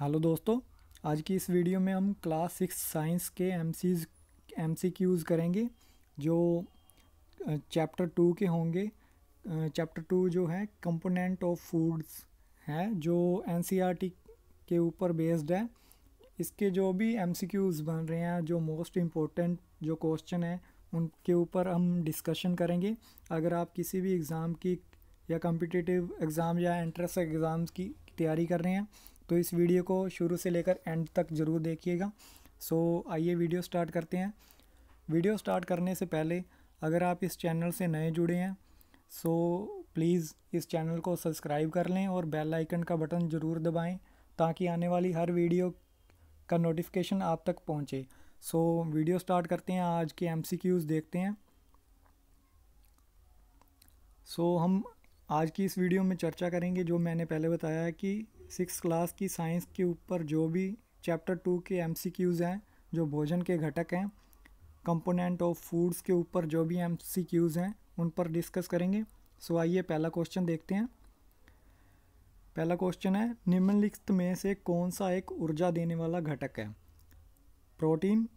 hello दोस्तों आज की इस वीडियो में हम क्लास सिक्स साइंस के M Cs M C Qs करेंगे जो चैप्टर टू के होंगे चैप्टर टू जो है कंपोनेंट ऑफ फूड्स है जो एन सी आर टी के ऊपर बेस्ड है इसके जो भी एम सी क्यूज़ बन रहे हैं जो मोस्ट इम्पोर्टेंट जो क्वेश्चन है उनके ऊपर हम डिस्कशन करेंगे अगर आप किसी भी एग्ज़ाम की या कम्पिटिटिव एग्ज़ाम या एंट्रेंस एग्ज़ाम्स की तैयारी कर रहे हैं तो इस वीडियो को शुरू से लेकर एंड तक ज़रूर देखिएगा सो आइए वीडियो स्टार्ट करते हैं वीडियो स्टार्ट करने से पहले अगर आप इस चैनल से नए जुड़े हैं सो प्लीज़ इस चैनल को सब्सक्राइब कर लें और बेल आइकन का बटन ज़रूर दबाएं ताकि आने वाली हर वीडियो का नोटिफिकेशन आप तक पहुंचे सो so, वीडियो स्टार्ट करते हैं आज के एम देखते हैं सो so, हम आज की इस वीडियो में चर्चा करेंगे जो मैंने पहले बताया है कि सिक्स क्लास की साइंस के ऊपर जो भी चैप्टर टू के एम हैं जो भोजन के घटक हैं कंपोनेंट ऑफ फूड्स के ऊपर जो भी एम हैं उन पर डिस्कस करेंगे सो आइए पहला क्वेश्चन देखते हैं पहला क्वेश्चन है निम्नलिखित में से कौन सा एक ऊर्जा देने वाला घटक है प्रोटीन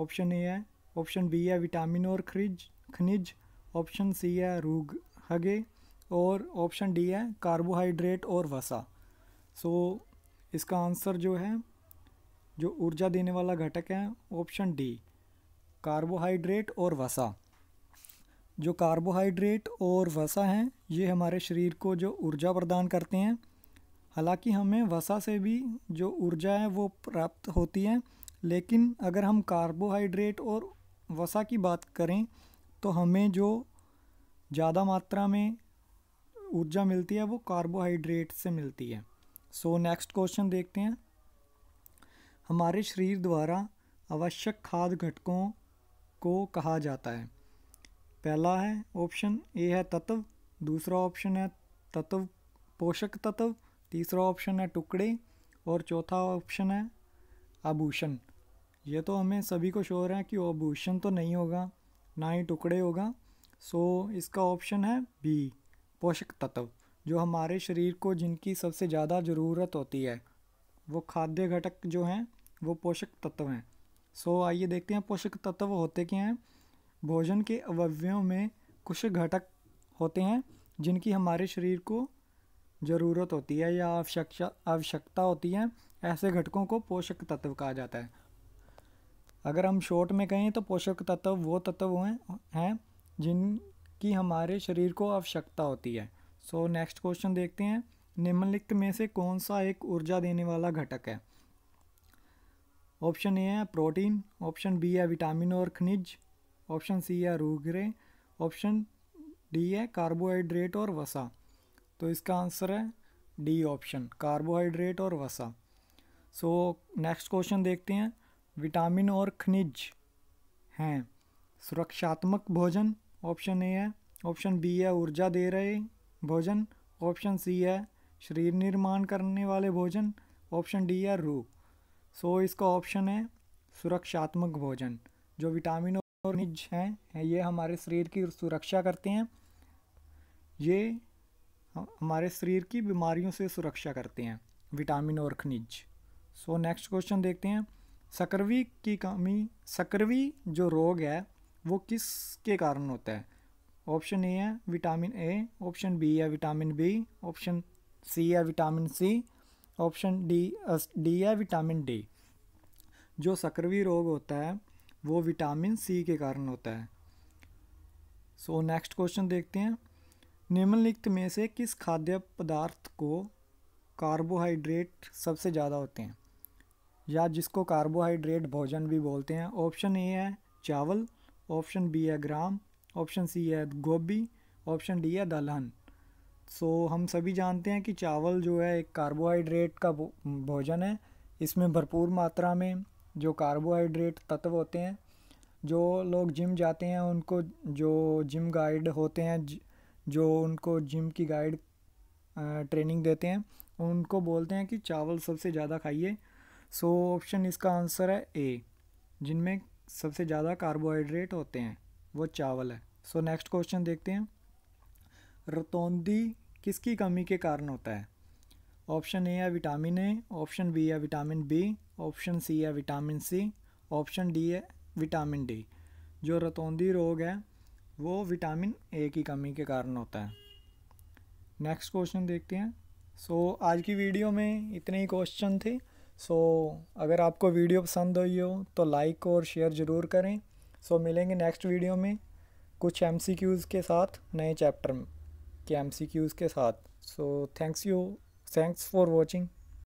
ऑप्शन ए है ऑप्शन बी है विटामिन और खनिज खनिज ऑप्शन सी है रूग हगे और ऑप्शन डी है कार्बोहाइड्रेट और वसा सो so, इसका आंसर जो है जो ऊर्जा देने वाला घटक है ऑप्शन डी कार्बोहाइड्रेट और वसा जो कार्बोहाइड्रेट और वसा हैं ये हमारे शरीर को जो ऊर्जा प्रदान करते हैं हालांकि हमें वसा से भी जो ऊर्जा है वो प्राप्त होती है लेकिन अगर हम कार्बोहाइड्रेट और वसा की बात करें तो हमें जो ज़्यादा मात्रा में ऊर्जा मिलती है वो कार्बोहाइड्रेट से मिलती है सो नेक्स्ट क्वेश्चन देखते हैं हमारे शरीर द्वारा आवश्यक खाद्य घटकों को कहा जाता है पहला है ऑप्शन ए है तत्व दूसरा ऑप्शन है तत्व पोषक तत्व तीसरा ऑप्शन है टुकड़े और चौथा ऑप्शन है आभूषण ये तो हमें सभी को शोर है कि आभूषण तो नहीं होगा ना ही टुकड़े होगा सो इसका ऑप्शन है बी पोषक तत्व जो हमारे शरीर को जिनकी सबसे ज़्यादा ज़रूरत होती है वो खाद्य घटक जो हैं वो पोषक तत्व हैं सो आइए देखते हैं पोषक तत्व होते क्या हैं भोजन के अवयवों में कुछ घटक होते हैं जिनकी हमारे शरीर को ज़रूरत होती है या आवश्यकता आवश्यकता होती है ऐसे घटकों को पोषक तत्व कहा जाता है अगर हम शॉर्ट में कहें तो पोषक तत्व वो तत्व हैं हैं जिन कि हमारे शरीर को आवश्यकता होती है सो नेक्स्ट क्वेश्चन देखते हैं निम्नलिखित में से कौन सा एक ऊर्जा देने वाला घटक है ऑप्शन ए है प्रोटीन ऑप्शन बी है विटामिन और खनिज ऑप्शन सी है रूगरे ऑप्शन डी है कार्बोहाइड्रेट और वसा तो इसका आंसर है डी ऑप्शन कार्बोहाइड्रेट और वसा सो नेक्स्ट क्वेश्चन देखते हैं विटामिन और खनिज हैं सुरक्षात्मक भोजन ऑप्शन ए है ऑप्शन बी है ऊर्जा दे रहे भोजन ऑप्शन सी है शरीर निर्माण करने वाले भोजन ऑप्शन डी है रू सो इसका ऑप्शन है सुरक्षात्मक भोजन जो विटामिन और खनिज हैं ये हमारे शरीर की सुरक्षा करते हैं ये हमारे शरीर की बीमारियों से सुरक्षा करते हैं विटामिन और खनिज सो नेक्स्ट क्वेश्चन देखते हैं सकरवी की कमी सकरवी जो रोग है वो किस के कारण होता है ऑप्शन ए है विटामिन ए ऑप्शन बी है विटामिन बी ऑप्शन सी है vitamin C option D D है विटामिन डी जो सक्रवी रोग होता है वो विटामिन सी के कारण होता है सो नेक्स्ट क्वेश्चन देखते हैं निम्नलिखित में से किस खाद्य पदार्थ को कार्बोहाइड्रेट सबसे ज़्यादा होते हैं या जिसको कार्बोहाइड्रेट भोजन भी बोलते हैं ऑप्शन ए है चावल ऑप्शन बी है ग्राम ऑप्शन सी है गोभी ऑप्शन डी है दलहन सो so, हम सभी जानते हैं कि चावल जो है एक कार्बोहाइड्रेट का भोजन है इसमें भरपूर मात्रा में जो कार्बोहाइड्रेट तत्व होते हैं जो लोग जिम जाते हैं उनको जो जिम गाइड होते हैं जो उनको जिम की गाइड ट्रेनिंग देते हैं उनको बोलते हैं कि चावल सबसे ज़्यादा खाइए सो ऑप्शन इसका आंसर है ए जिनमें सबसे ज़्यादा कार्बोहाइड्रेट होते हैं वो चावल है सो नेक्स्ट क्वेश्चन देखते हैं रतौंदी किसकी कमी के कारण होता है ऑप्शन ए है विटामिन ए ऑप्शन बी है विटामिन बी ऑप्शन सी है विटामिन सी ऑप्शन डी है विटामिन डी जो रतौंदी रोग है वो विटामिन ए की कमी के कारण होता है नेक्स्ट क्वेश्चन देखते हैं सो so, आज की वीडियो में इतने ही क्वेश्चन थे सो so, अगर आपको वीडियो पसंद हुई हो तो लाइक और शेयर ज़रूर करें सो so, मिलेंगे नेक्स्ट वीडियो में कुछ एम के साथ नए चैप्टर के एम के साथ so thanks you thanks for watching